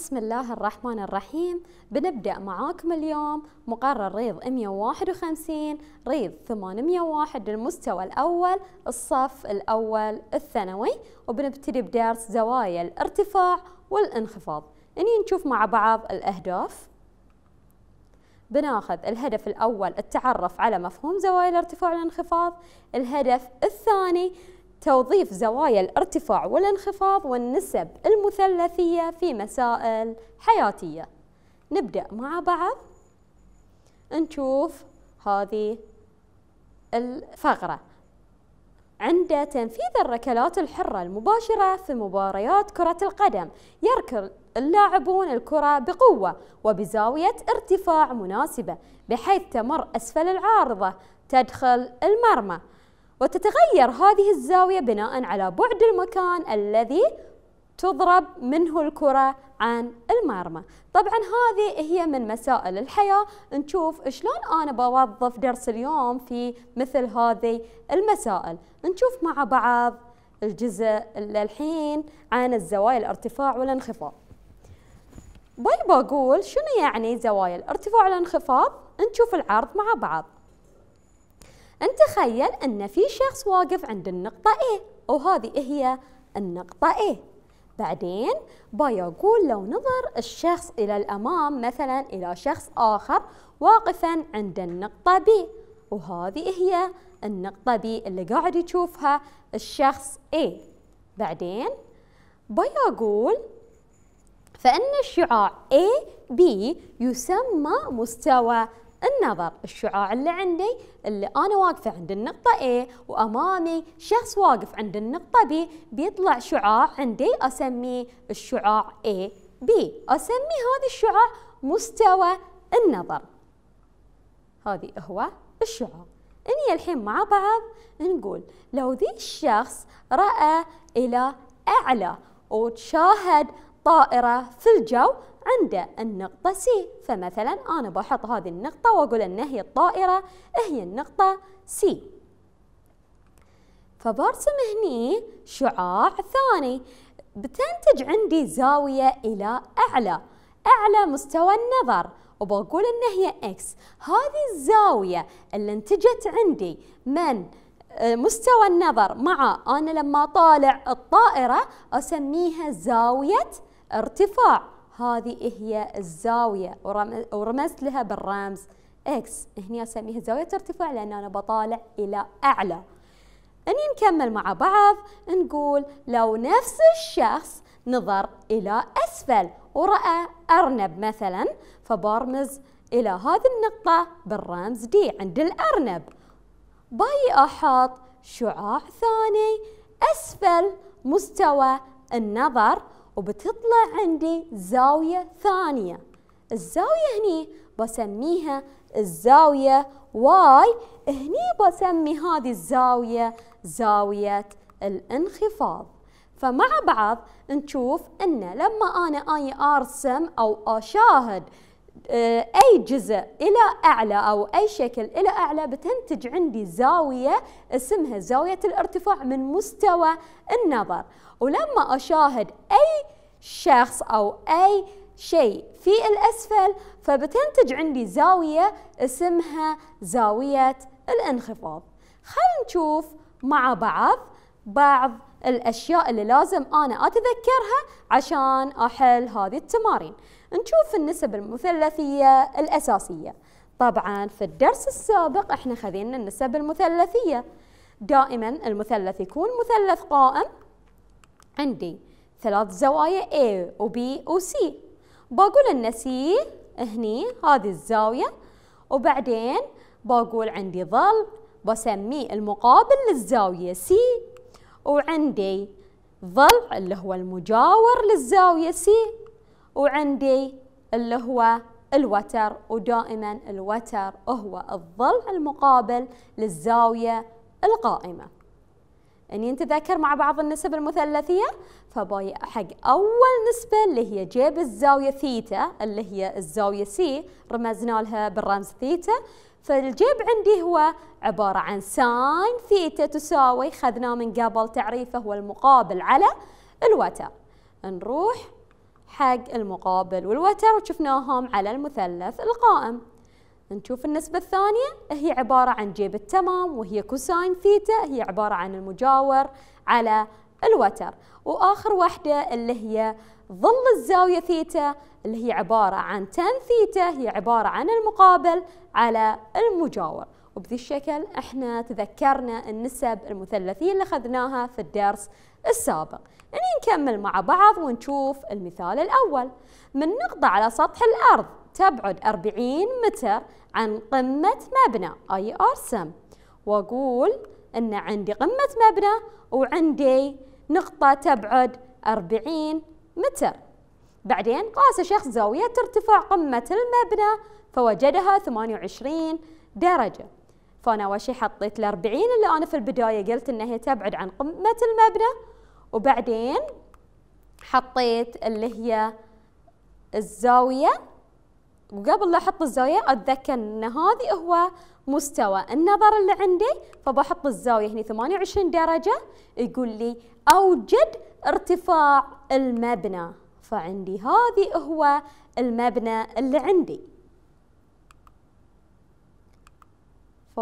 بسم الله الرحمن الرحيم بنبدأ معاكم اليوم مقرر ريض 151 ريض 801 المستوى الأول الصف الأول الثانوي وبنبتدي بدرس زوايا الارتفاع والانخفاض اني نشوف مع بعض الأهداف بناخذ الهدف الأول التعرف على مفهوم زوايا الارتفاع والانخفاض الهدف الثاني توظيف زوايا الارتفاع والانخفاض والنسب المثلثية في مسائل حياتية نبدأ مع بعض نشوف هذه الفقرة عند تنفيذ الركلات الحرة المباشرة في مباريات كرة القدم يركل اللاعبون الكرة بقوة وبزاوية ارتفاع مناسبة بحيث تمر أسفل العارضة تدخل المرمى وتتغير هذه الزاوية بناء على بعد المكان الذي تضرب منه الكرة عن المرمى طبعا هذه هي من مسائل الحياة نشوف شلون أنا بوظف درس اليوم في مثل هذه المسائل نشوف مع بعض الجزء للحين عن الزوايا الارتفاع والانخفاض باي بقول شنو يعني زوايا الارتفاع والانخفاض نشوف العرض مع بعض انت تخيل ان في شخص واقف عند النقطة A وهذه هي النقطة A بعدين بيقول لو نظر الشخص إلى الأمام مثلا إلى شخص آخر واقفا عند النقطة B وهذه هي النقطة B اللي قاعد يشوفها الشخص A بعدين بيقول فإن الشعاع A B يسمى مستوى النظر الشعاع اللي عندي اللي أنا واقفة عند النقطة A وأمامي شخص واقف عند النقطة B بيطلع شعاع عندي أسميه الشعاع A B أسمي هذا الشعاع مستوى النظر هذه هو الشعاع إني الحين مع بعض نقول لو ذي الشخص رأى إلى أعلى وتشاهد طائرة في الجو عند النقطة C فمثلا أنا بحط هذه النقطة وأقول أن هي الطائرة هي النقطة C فبرسم هني شعاع ثاني بتنتج عندي زاوية إلى أعلى أعلى مستوى النظر وبقول إن هي X هذه الزاوية اللي انتجت عندي من آه، مستوى النظر مع أنا لما طالع الطائرة أسميها زاوية ارتفاع هذه هي الزاوية ورمزت لها بالرمز اكس هني اسميها زاوية ارتفاع لان انا بطالع الى اعلى اني نكمل مع بعض نقول لو نفس الشخص نظر الى اسفل ورأى ارنب مثلا فبرمز الى هذه النقطة بالرمز دي عند الارنب باي احط شعاع ثاني اسفل مستوى النظر وبتطلع عندي زاوية ثانية الزاوية هني بسميها الزاوية واي هني بسمي هذه الزاوية زاوية الانخفاض فمع بعض نشوف أن لما أنا آني أرسم أو أشاهد آه، أي جزء إلى أعلى أو أي شكل إلى أعلى بتنتج عندي زاوية اسمها زاوية الارتفاع من مستوى النظر ولما أشاهد أي شخص أو أي شيء في الأسفل فبتنتج عندي زاوية اسمها زاوية الانخفاض خلينا نشوف مع بعض بعض الأشياء اللي لازم أنا أتذكرها عشان أحل هذه التمارين نشوف النسب المثلثية الأساسية طبعا في الدرس السابق احنا خذينا النسب المثلثية دائما المثلث يكون مثلث قائم عندي ثلاث زوايا A و B و C بقول ان C هني هذه الزاوية وبعدين بقول عندي ظل بسميه المقابل للزاوية C وعندي ظل اللي هو المجاور للزاوية C وعندي اللي هو الوتر ودائما الوتر هو الظل المقابل للزاوية القائمة اني نتذكر مع بعض النسب المثلثيه فباي حق اول نسبه اللي هي جيب الزاويه ثيتا اللي هي الزاويه سي رمزنا لها بالرمز ثيتا فالجيب عندي هو عبارة عن ساين ثيتا تساوي خذناه من قبل تعريفه هو المقابل على الوتر نروح حق المقابل والوتر وشفناهم على المثلث القائم نشوف النسبة الثانية هي عبارة عن جيب التمام وهي كوساين ثيتا هي عبارة عن المجاور على الوتر وآخر واحدة اللي هي ظل الزاوية ثيتا اللي هي عبارة عن تان ثيتا هي عبارة عن المقابل على المجاور وبذي الشكل احنا تذكرنا النسب المثلثية اللي أخذناها في الدرس السابق نكمل مع بعض ونشوف المثال الأول من نقطة على سطح الأرض تبعد 40 متر عن قمة مبنى أي أرسم وأقول أن عندي قمة مبنى وعندي نقطة تبعد 40 متر بعدين قاس شخص زاوية ارتفاع قمة المبنى فوجدها 28 درجة فأنا وشي حطيت الأربعين اللي أنا في البداية قلت إن هي تبعد عن قمة المبنى وبعدين حطيت اللي هي الزاوية وقبل لا احط الزاويه اتذكر ان هذه هو مستوى النظر اللي عندي فبحط الزاويه هنا 28 درجه يقول لي اوجد ارتفاع المبنى فعندي هذه هو المبنى اللي عندي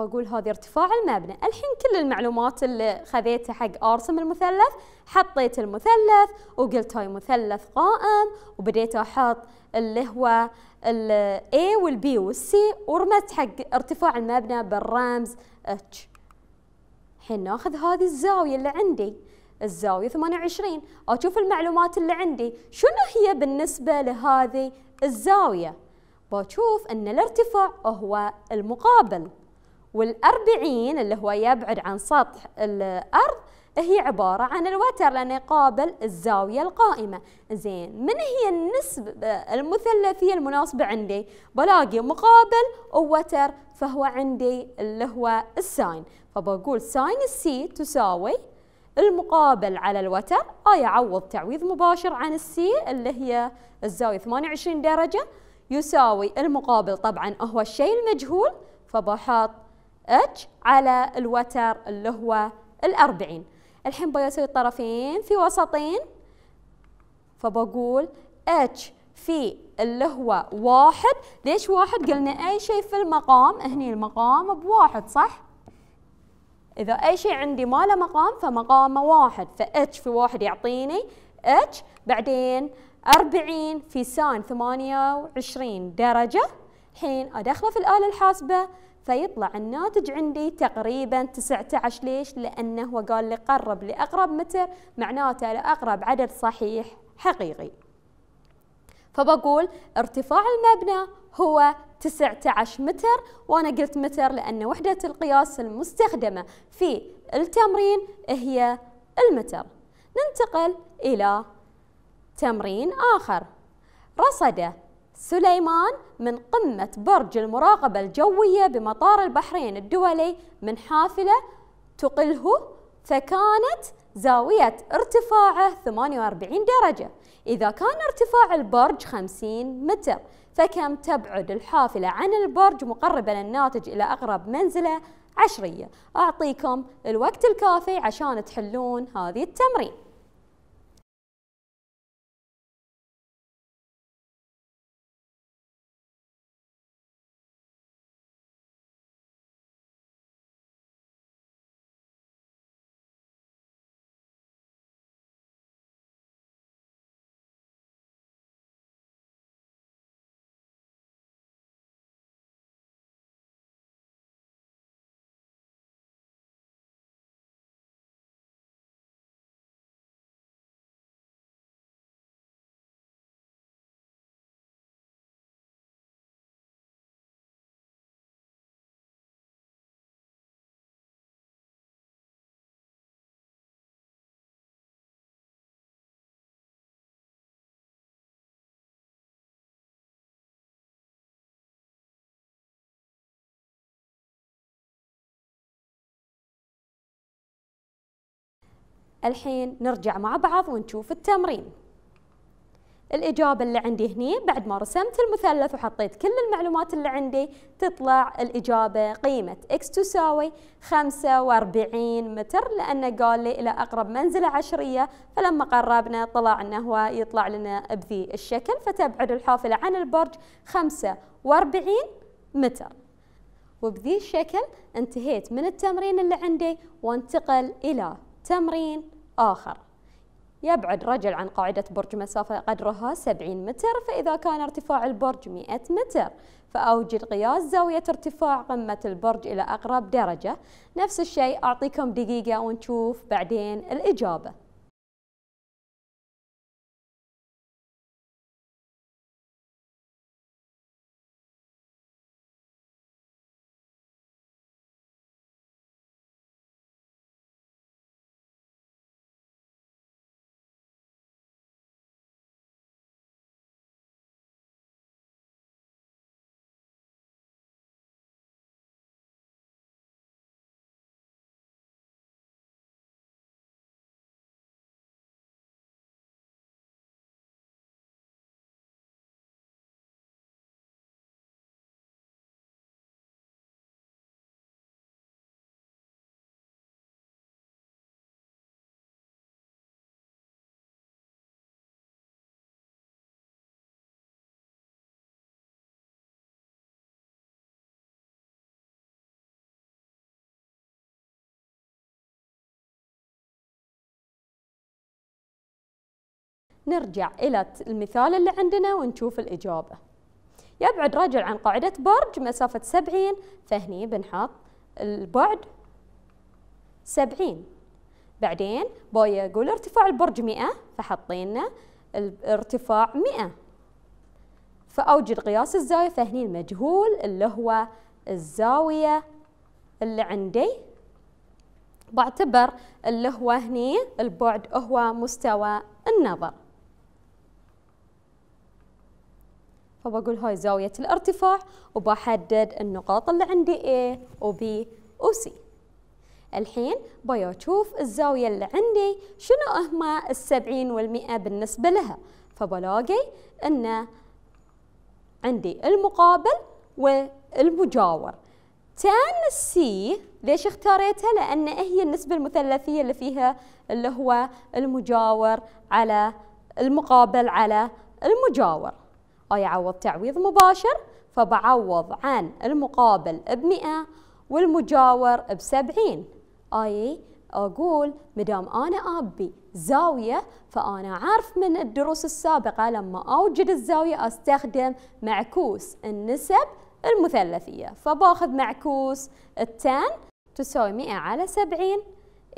فاقول هذا ارتفاع المبنى الحين كل المعلومات اللي خذيتها حق ارسم المثلث حطيت المثلث وقلت هاي مثلث قائم وبديت احط اللي هو الاي والبي والسي ورمت ورمزت حق ارتفاع المبنى بالرمز اتش الحين ناخذ هذه الزاوية اللي عندي الزاوية 28 أشوف المعلومات اللي عندي شنو هي بالنسبة لهذه الزاوية بشوف أن الارتفاع هو المقابل والأربعين اللي هو يبعد عن سطح الأرض هي عبارة عن الوتر لأنه يقابل الزاوية القائمة زين من هي النسبة المثلثية المناسبة عندي بلاقي مقابل ووتر فهو عندي اللي هو الساين فبقول ساين السي تساوي المقابل على الوتر آي آه، عوض تعويض مباشر عن السي اللي هي الزاوية 28 درجة يساوي المقابل طبعا هو الشيء المجهول فبحط اتش على الوتر اللي هو الأربعين الحين بيسوي الطرفين في وسطين فبقول اتش في اللي هو واحد ليش واحد قلنا أي شيء في المقام هني المقام بواحد صح إذا أي شيء عندي ما له مقام فمقامه واحد اتش في واحد يعطيني اتش بعدين أربعين في سان ثمانية وعشرين درجة الحين أدخله في الآلة الحاسبة فيطلع الناتج عندي تقريبا 19 ليش لأنه هو قال لي قرب لأقرب متر معناته لأقرب عدد صحيح حقيقي فبقول ارتفاع المبنى هو 19 متر وأنا قلت متر لأن وحدة القياس المستخدمة في التمرين هي المتر ننتقل إلى تمرين آخر رصد سليمان من قمة برج المراقبة الجوية بمطار البحرين الدولي من حافلة تقله فكانت زاوية ارتفاعه 48 درجة إذا كان ارتفاع البرج 50 متر فكم تبعد الحافلة عن البرج مقربة للناتج إلى أقرب منزلة عشرية أعطيكم الوقت الكافي عشان تحلون هذه التمرين الحين نرجع مع بعض ونشوف التمرين الإجابة اللي عندي هني بعد ما رسمت المثلث وحطيت كل المعلومات اللي عندي تطلع الإجابة قيمة x تساوي 45 متر لأنه قال لي إلى أقرب منزلة عشرية فلما قربنا طلع أنه هو يطلع لنا بذي الشكل فتبعد الحافلة عن البرج 45 متر وبذي الشكل انتهيت من التمرين اللي عندي وانتقل إلى تمرين آخر يبعد رجل عن قاعدة برج مسافة قدرها 70 متر فإذا كان ارتفاع البرج 100 متر فأوجد قياس زاوية ارتفاع قمة البرج إلى أقرب درجة نفس الشيء أعطيكم دقيقة ونشوف بعدين الإجابة نرجع إلى المثال اللي عندنا ونشوف الإجابة يبعد رجل عن قاعدة برج مسافة سبعين فهني بنحط البعد سبعين بعدين بويا يقول ارتفاع البرج مئة فحطينا الارتفاع مئة فأوجد قياس الزاوية فهني المجهول اللي هو الزاوية اللي عندي بعتبر اللي هو هني البعد هو مستوى النظر فبقول هاي زاوية الارتفاع وبحدد النقاط اللي عندي A و B و C الحين باي الزاوية اللي عندي شنو أهما السبعين والمئة بالنسبة لها فبلاقي أن عندي المقابل والمجاور تان السي ليش اختاريتها؟ لأن هي النسبة المثلثية اللي فيها اللي هو المجاور على المقابل على المجاور أي عوض تعويض مباشر فبعوض عن المقابل بمئة والمجاور بسبعين أي أقول مدام أنا أبي زاوية فأنا عارف من الدروس السابقة لما أوجد الزاوية أستخدم معكوس النسب المثلثية فباخذ معكوس التان تساوي 100 على 70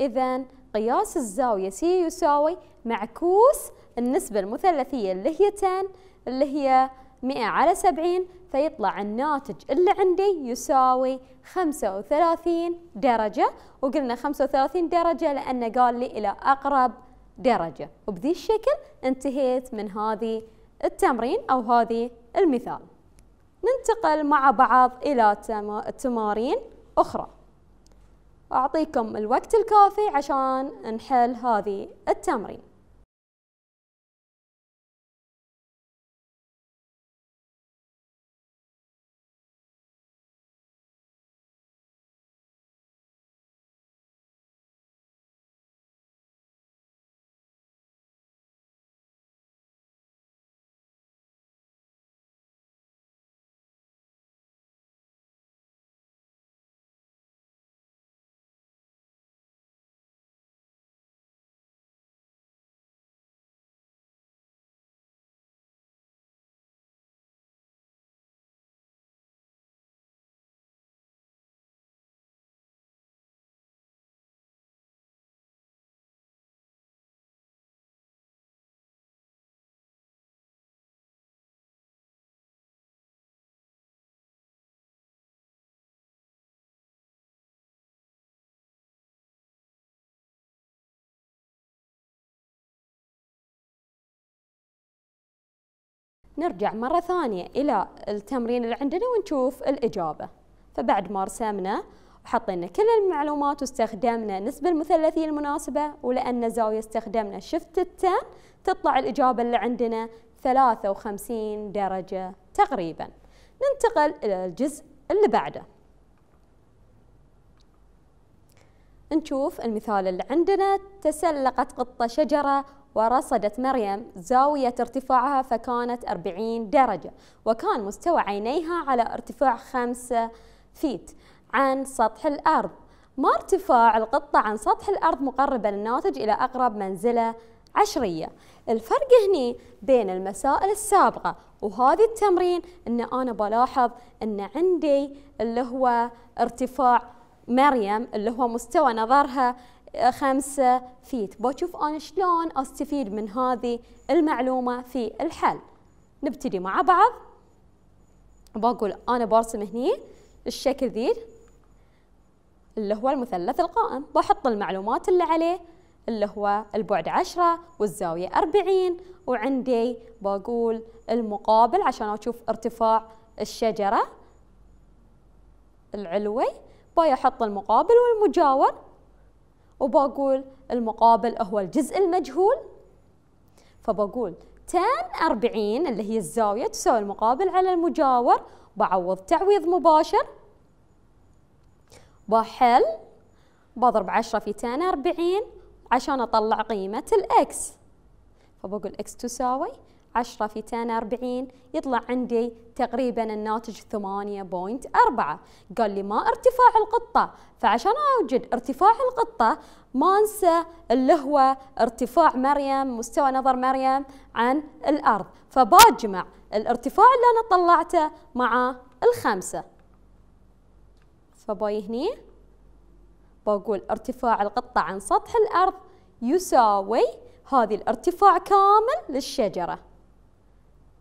إذا قياس الزاوية سي يساوي معكوس النسبة المثلثية اللي هي تان اللي هي 100 على 70 فيطلع الناتج اللي عندي يساوي 35 درجة وقلنا 35 درجة لأنه قال لي إلى أقرب درجة وبذي الشكل انتهيت من هذه التمرين أو هذه المثال ننتقل مع بعض إلى تمارين أخرى أعطيكم الوقت الكافي عشان نحل هذه التمرين نرجع مرة ثانية إلى التمرين اللي عندنا ونشوف الإجابة فبعد ما رسمنا وحطينا كل المعلومات واستخدمنا نسبة المثلثية المناسبة ولأن زاوية استخدمنا شفت التان تطلع الإجابة اللي عندنا 53 درجة تقريبا ننتقل إلى الجزء اللي بعده نشوف المثال اللي عندنا تسلقت قطة شجرة ورصدت مريم زاوية ارتفاعها فكانت 40 درجة وكان مستوى عينيها على ارتفاع 5 فيت عن سطح الأرض ما ارتفاع القطة عن سطح الأرض مقربا الناتج إلى أقرب منزلة عشرية الفرق هني بين المسائل السابقة وهذه التمرين أن أنا بلاحظ أن عندي اللي هو ارتفاع مريم اللي هو مستوى نظرها آه، خمسة فيت بشوف أنا شلون أستفيد من هذه المعلومة في الحل نبتدي مع بعض بقول أنا برسم هني الشكل ذي اللي هو المثلث القائم بحط المعلومات اللي عليه اللي هو البعد عشرة والزاوية أربعين وعندي بقول المقابل عشان أشوف ارتفاع الشجرة العلوي بيحط المقابل والمجاور وبقول المقابل هو الجزء المجهول فبقول تان أربعين اللي هي الزاوية تساوي المقابل على المجاور بعوض تعويض مباشر بحل بضرب عشرة في تان أربعين عشان أطلع قيمة الإكس فبقول إكس تساوي 10 في 10 40 يطلع عندي تقريبا الناتج 8.4 قال لي ما ارتفاع القطة فعشان اوجد ارتفاع القطة ما انسى اللي هو ارتفاع مريم مستوى نظر مريم عن الارض فباجمع الارتفاع اللي انا طلعته مع الخمسة فباي هني بقول ارتفاع القطة عن سطح الارض يساوي هذه الارتفاع كامل للشجرة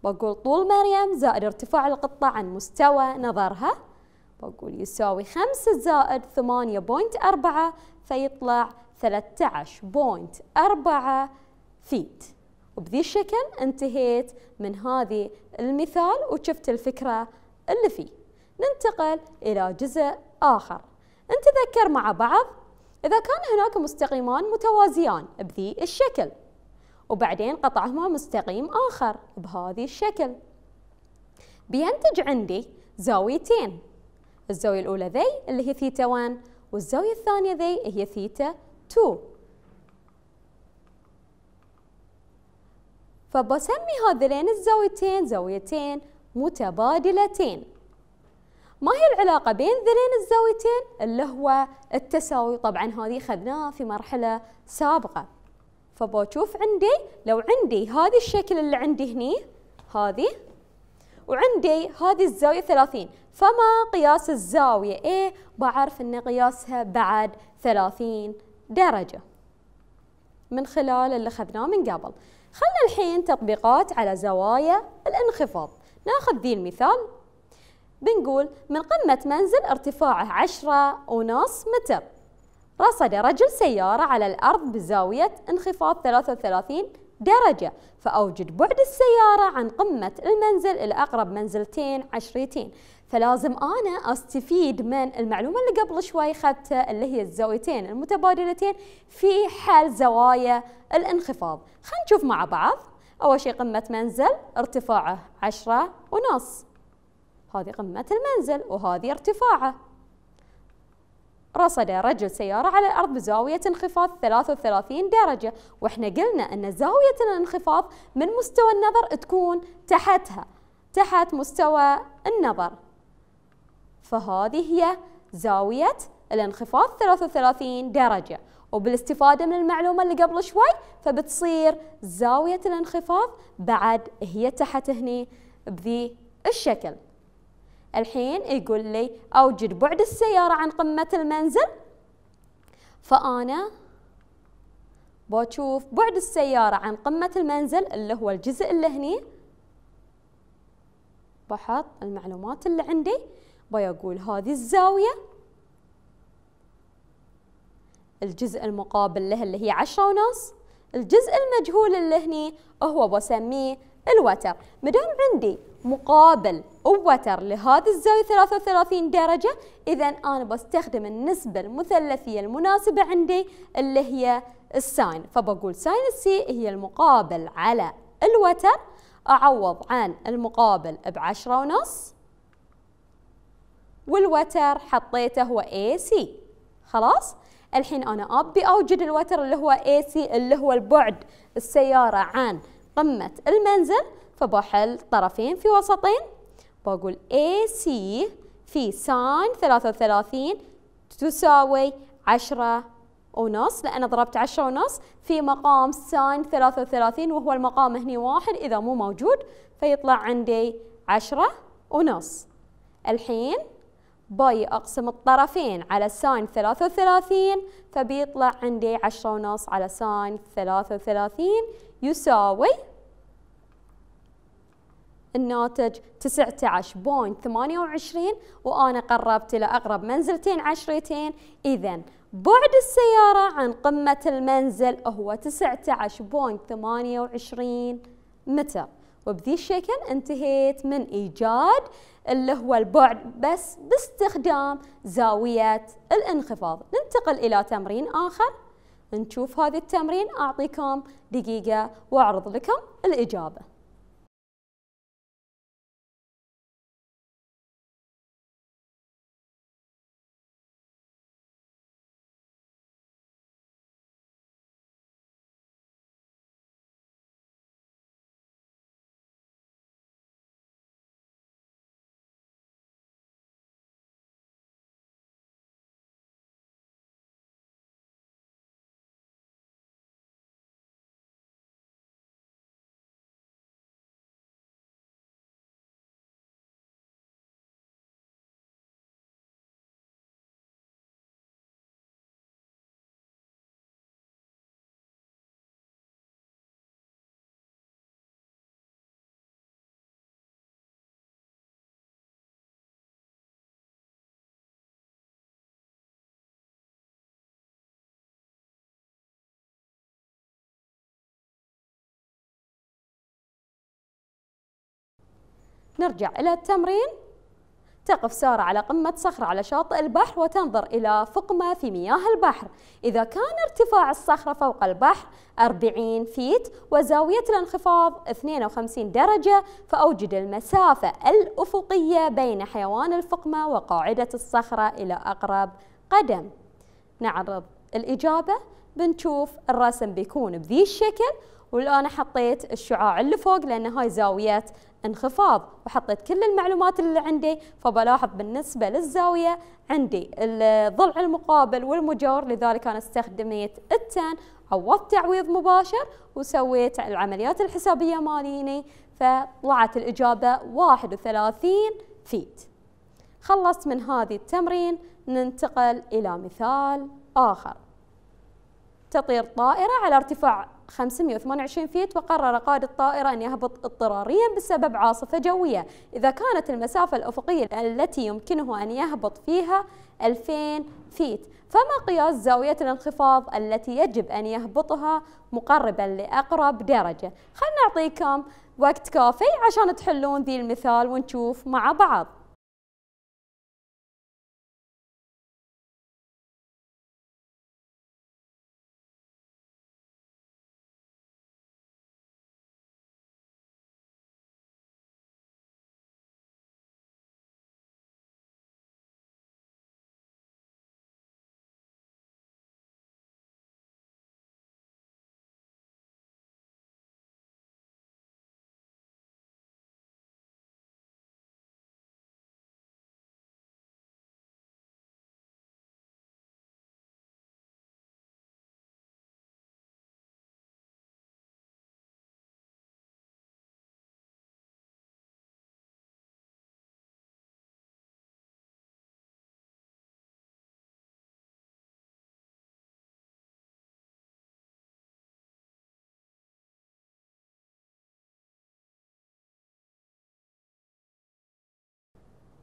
بقول طول مريم زائد ارتفاع القطة عن مستوى نظرها بقول يساوي خمسة زائد ثمانية بوينت أربعة فيطلع ثلاثة عشر بوينت أربعة فيت وبذي الشكل انتهيت من هذه المثال وشفت الفكرة اللي فيه ننتقل إلى جزء آخر نتذكر مع بعض إذا كان هناك مستقيمان متوازيان بذي الشكل وبعدين قطعهما مستقيم آخر بهذه الشكل بينتج عندي زاويتين الزاوية الأولى ذي اللي هي ثيتا 1 والزاوية الثانية ذي هي ثيتا 2 فبسمي هذين الزاويتين زاويتين متبادلتين ما هي العلاقة بين ذلين الزاويتين اللي هو التساوي طبعا هذه خذناها في مرحلة سابقة فبشوف عندي لو عندي هذا الشكل اللي عندي هني هذه وعندي هذه الزاوية 30 فما قياس الزاوية ايه بعرف أن قياسها بعد 30 درجة من خلال اللي أخذناه من قبل خلنا الحين تطبيقات على زوايا الانخفاض ناخذ ذي المثال بنقول من قمة منزل ارتفاعه عشرة ونص متر رصد رجل سيارة على الأرض بزاوية انخفاض 33 درجة فأوجد بعد السيارة عن قمة المنزل إلى أقرب منزلتين عشريتين فلازم أنا أستفيد من المعلومة اللي قبل شوي خدتها اللي هي الزاويتين المتبادلتين في حال زوايا الانخفاض خلينا نشوف مع بعض أول شيء قمة منزل ارتفاعه عشرة ونص هذه قمة المنزل وهذه ارتفاعه رصد رجل سيارة على الأرض بزاوية انخفاض 33 درجة وإحنا قلنا أن زاوية الانخفاض من مستوى النظر تكون تحتها تحت مستوى النظر فهذه هي زاوية الانخفاض 33 درجة وبالاستفادة من المعلومة اللي قبل شوي فبتصير زاوية الانخفاض بعد هي تحت هني بذي الشكل الحين يقول لي أوجد بعد السيارة عن قمة المنزل فأنا بشوف بعد السيارة عن قمة المنزل اللي هو الجزء اللي هني بحط المعلومات اللي عندي بيقول هذه الزاوية الجزء المقابل له اللي هي عشرة ونص الجزء المجهول اللي هني هو بسميه الوتر مدام عندي مقابل ووتر لهذا الزاوية 33 درجة إذا أنا بستخدم النسبة المثلثية المناسبة عندي اللي هي الساين فبقول ساين السي هي المقابل على الوتر أعوض عن المقابل بعشرة ونص والوتر حطيته هو اي سي خلاص؟ الحين أنا أبي أوجد الوتر اللي هو اي سي اللي هو البعد السيارة عن قمة المنزل فبحل طرفين في وسطين بقول AC في ساين 33 تساوي عشرة ونص لأن ضربت عشرة ونص في مقام ساين 33 وهو المقام هني واحد إذا مو موجود فيطلع عندي عشرة ونص الحين باي أقسم الطرفين على ساين 33 فبيطلع عندي عشرة ونص على ساين 33 يساوي الناتج 19.28 وأنا قربت إلى أقرب منزلتين عشرتين إذا بعد السيارة عن قمة المنزل هو 19.28 متر وبذي الشكل انتهيت من إيجاد اللي هو البعد بس باستخدام زاوية الانخفاض ننتقل إلى تمرين آخر نشوف هذا التمرين أعطيكم دقيقة وأعرض لكم الإجابة نرجع إلى التمرين تقف سارة على قمة صخرة على شاطئ البحر وتنظر إلى فقمة في مياه البحر إذا كان ارتفاع الصخرة فوق البحر 40 فيت وزاوية الانخفاض 52 درجة فأوجد المسافة الأفقية بين حيوان الفقمة وقاعدة الصخرة إلى أقرب قدم نعرض الإجابة بنشوف الرسم بيكون بذي الشكل والآن حطيت الشعاع اللي فوق لأن هاي زاوية انخفاض وحطيت كل المعلومات اللي عندي فبلاحظ بالنسبة للزاوية عندي الضلع المقابل والمجاور لذلك أنا استخدمت التن عوضت تعويض مباشر وسويت العمليات الحسابية ماليني فطلعت الإجابة 31 فيت خلصت من هذه التمرين ننتقل إلى مثال آخر تطير طائرة على ارتفاع 528 فيت وقرر قائد الطائرة أن يهبط اضطراريا بسبب عاصفة جوية إذا كانت المسافة الأفقية التي يمكنه أن يهبط فيها 2000 فيت فما قياس زاوية الانخفاض التي يجب أن يهبطها مقربا لأقرب درجة خلنا نعطيكم وقت كافي عشان تحلون ذي المثال ونشوف مع بعض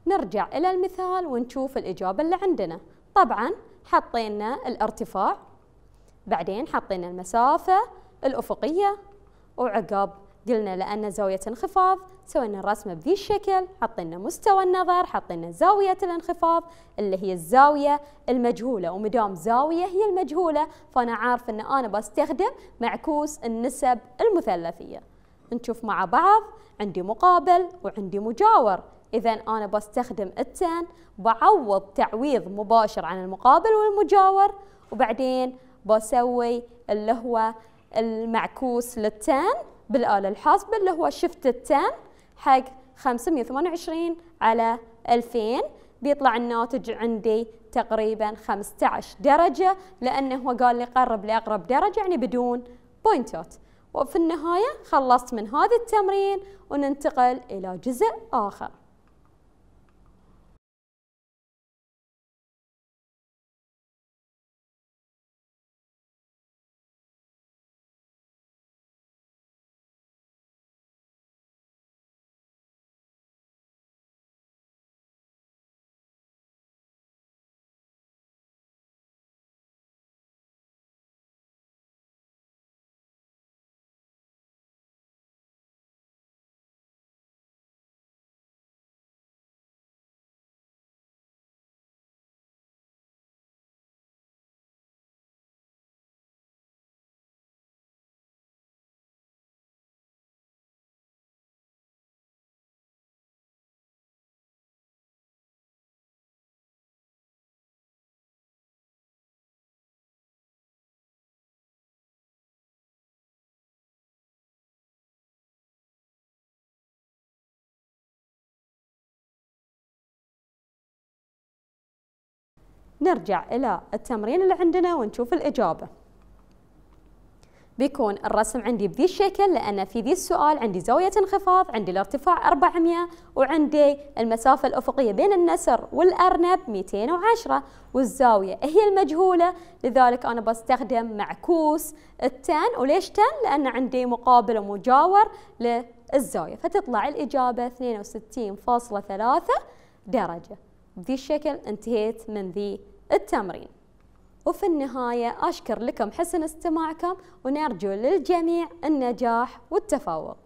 نرجع إلى المثال ونشوف الإجابة اللي عندنا طبعا حطينا الارتفاع بعدين حطينا المسافة الأفقية وعقب قلنا لأن زاوية انخفاض سوينا الرسمة بذي الشكل حطينا مستوى النظر حطينا زاوية الانخفاض اللي هي الزاوية المجهولة ومدام زاوية هي المجهولة فأنا عارف أن أنا بستخدم معكوس النسب المثلثية نشوف مع بعض عندي مقابل وعندي مجاور إذا أنا بستخدم التن بعوض تعويض مباشر عن المقابل والمجاور وبعدين بسوي اللي هو المعكوس للتن بالآلة الحاسبة اللي هو شفت التن حق 528 على 2000 بيطلع الناتج عندي تقريبا 15 درجة لأنه هو قال لي قرب لأقرب درجة يعني بدون بوينتات وفي النهاية خلصت من هذا التمرين وننتقل إلى جزء آخر نرجع إلى التمرين اللي عندنا ونشوف الإجابة بيكون الرسم عندي بذي الشكل لأن في ذي السؤال عندي زاوية انخفاض عندي الارتفاع 400 وعندي المسافة الأفقية بين النسر والأرنب 210 والزاوية هي المجهولة لذلك أنا بستخدم معكوس التن وليش تن؟ لأن عندي مقابل ومجاور للزاوية فتطلع الإجابة 62.3 درجة بذي الشكل انتهيت من ذي التمرين وفي النهاية أشكر لكم حسن استماعكم ونرجو للجميع النجاح والتفوق